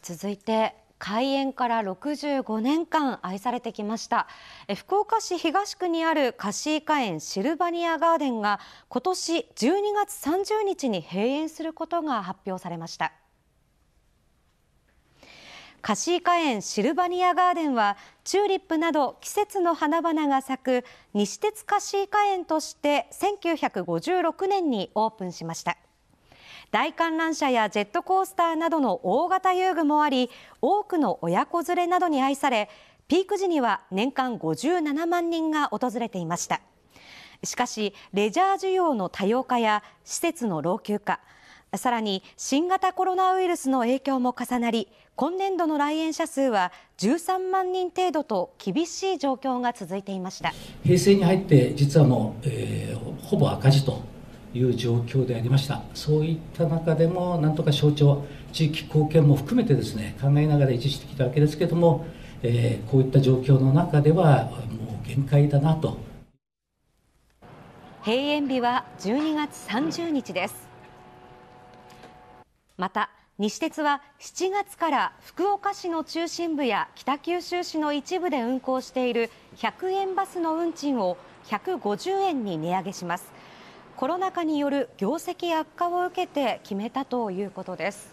続いて開園から65年間愛されてきました福岡市東区にあるカシイカ園シルバニアガーデンが今年12月30日に閉園することが発表されましたカシイカ園シルバニアガーデンはチューリップなど季節の花々が咲く西鉄カシイカ園として1956年にオープンしました。大観覧車やジェットコースターなどの大型遊具もあり多くの親子連れなどに愛されピーク時には年間57万人が訪れていましたしかしレジャー需要の多様化や施設の老朽化さらに新型コロナウイルスの影響も重なり今年度の来園者数は13万人程度と厳しい状況が続いていました平成に入って実はもう、えー、ほぼ赤字という状況でありましたそういった中でもなんとか象徴地域貢献も含めてですね考えながら維持してきたわけですけれども、えー、こういった状況の中ではもう限界だなと閉園日は12月30日ですまた西鉄は7月から福岡市の中心部や北九州市の一部で運行している100円バスの運賃を150円に値上げしますコロナ禍による業績悪化を受けて決めたということです。